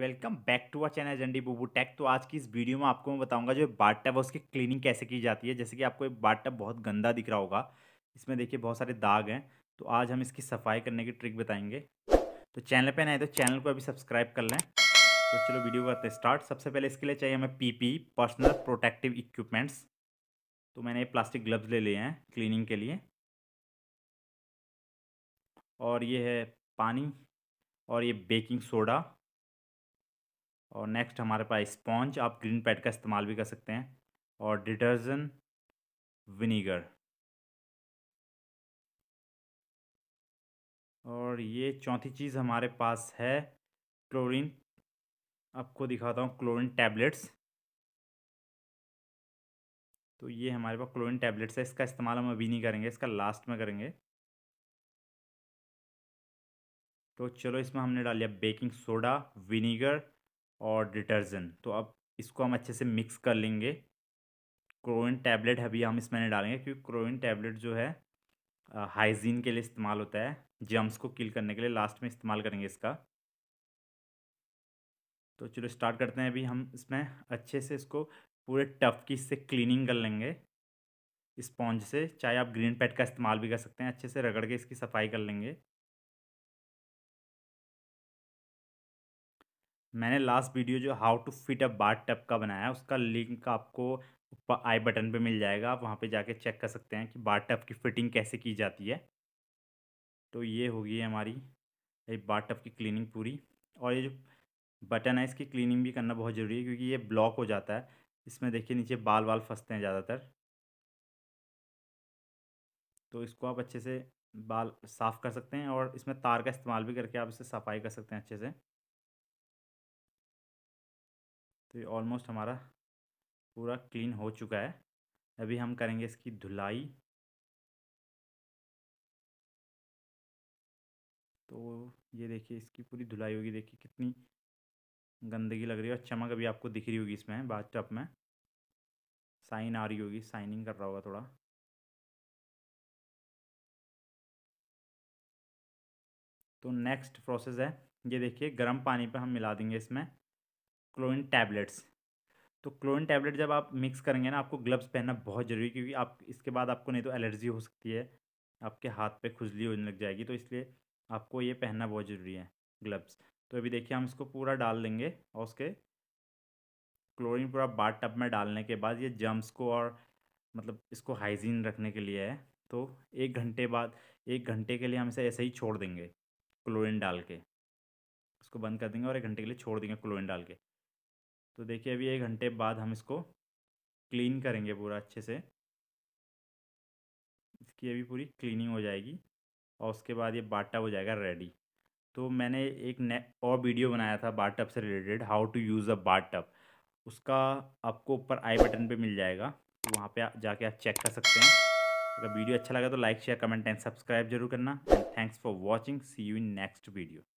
welcome back to our channel जंडी बुबू टैक तो आज की इस वीडियो में आपको मैं बताऊंगा जो बाट टब है उसकी क्लीनिंग कैसे की जाती है जैसे कि आपको एक बाट टब बहुत गंदा दिख रहा होगा इसमें देखिए बहुत सारे दाग हैं तो आज हम इसकी सफाई करने की ट्रिक बताएंगे तो चैनल पे नए तो चैनल को अभी सब्सक्राइब कर लें तो चलो वीडियो करते हैं स्टार्ट सबसे पहले इसके लिए चाहिए हमें पी पर्सनल प्रोटेक्टिव इक्विपमेंट्स तो मैंने ये प्लास्टिक ग्लव्स ले लिए हैं क्लिनिंग के लिए और ये है पानी और ये बेकिंग सोडा और नेक्स्ट हमारे पास स्पॉन्ज आप ग्रीन पैड का इस्तेमाल भी कर सकते हैं और डिटर्जेंट विनीगर और ये चौथी चीज़ हमारे पास है क्लोरीन आपको दिखाता हूँ क्लोरीन टैबलेट्स तो ये हमारे पास क्लोरीन टैबलेट्स है इसका इस्तेमाल हम अभी नहीं करेंगे इसका लास्ट में करेंगे तो चलो इसमें हमने डाल लिया बेकिंग सोडा विनीगर और डिटर्जेंट तो अब इसको हम अच्छे से मिक्स कर लेंगे क्रोइन टैबलेट अभी हम इसमें नहीं डालेंगे क्योंकि क्रोइन टैबलेट जो है हाइजीन के लिए इस्तेमाल होता है जम्स को किल करने के लिए लास्ट में इस्तेमाल करेंगे इसका तो चलो स्टार्ट करते हैं अभी हम इसमें अच्छे से इसको पूरे टफ की इससे क्लीनिंग कर लेंगे स्पॉन्ज से चाहे आप ग्रीन पैड का इस्तेमाल भी कर सकते हैं अच्छे से रगड़ के इसकी सफाई कर लेंगे मैंने लास्ट वीडियो जो how to fit a bathtub का बनाया है उसका लिंक आपको आई बटन पे मिल जाएगा आप वहाँ पे जाके चेक कर सकते हैं कि बार टप की फ़िटिंग कैसे की जाती है तो ये होगी हमारी बार टप की क्लीनिंग पूरी और ये जो बटन है इसकी क्लीनिंग भी करना बहुत ज़रूरी है क्योंकि ये ब्लॉक हो जाता है इसमें देखिए नीचे बाल वाल फंसते हैं ज़्यादातर तो इसको आप अच्छे से बाल साफ़ कर सकते हैं और इसमें तार का इस्तेमाल भी करके आप इसे सफाई कर सकते हैं अच्छे से तो ये ऑलमोस्ट हमारा पूरा क्लीन हो चुका है अभी हम करेंगे इसकी धुलाई तो ये देखिए इसकी पूरी धुलाई होगी देखिए कितनी गंदगी लग रही है और चमक अभी आपको दिख रही होगी इसमें बाथ टप में साइन आ रही होगी साइनिंग कर रहा होगा थोड़ा तो नेक्स्ट प्रोसेस है ये देखिए गर्म पानी पे हम मिला देंगे इसमें क्लोरिन टैबलेट्स तो क्लोरिन टैबलेट जब आप मिक्स करेंगे ना आपको ग्लव्स पहनना बहुत ज़रूरी है क्योंकि आप इसके बाद आपको नहीं तो एलर्जी हो सकती है आपके हाथ पे खुजली होने लग जाएगी तो इसलिए आपको ये पहनना बहुत ज़रूरी है ग्लव्स तो अभी देखिए हम इसको पूरा डाल देंगे और उसके क्लोरिन पूरा बाट टब में डालने के बाद ये जम्स को और मतलब इसको हाइजीन रखने के लिए है तो एक घंटे बाद एक घंटे के लिए हम इसे ऐसे ही छोड़ देंगे क्लोरिन डाल के उसको बंद कर देंगे और एक घंटे के लिए छोड़ देंगे क्लोरिन डाल के तो देखिए अभी एक घंटे बाद हम इसको क्लीन करेंगे पूरा अच्छे से इसकी अभी पूरी क्लीनिंग हो जाएगी और उसके बाद ये बाटा हो जाएगा रेडी तो मैंने एक ने और वीडियो बनाया था बाटअप से related how to use a bathtub उसका आपको ऊपर आई बटन पे मिल जाएगा तो वहाँ पे जाके आप चेक कर सकते हैं अगर वीडियो अच्छा लगा तो like share comment and subscribe जरूर करना and thanks for watching see you in next video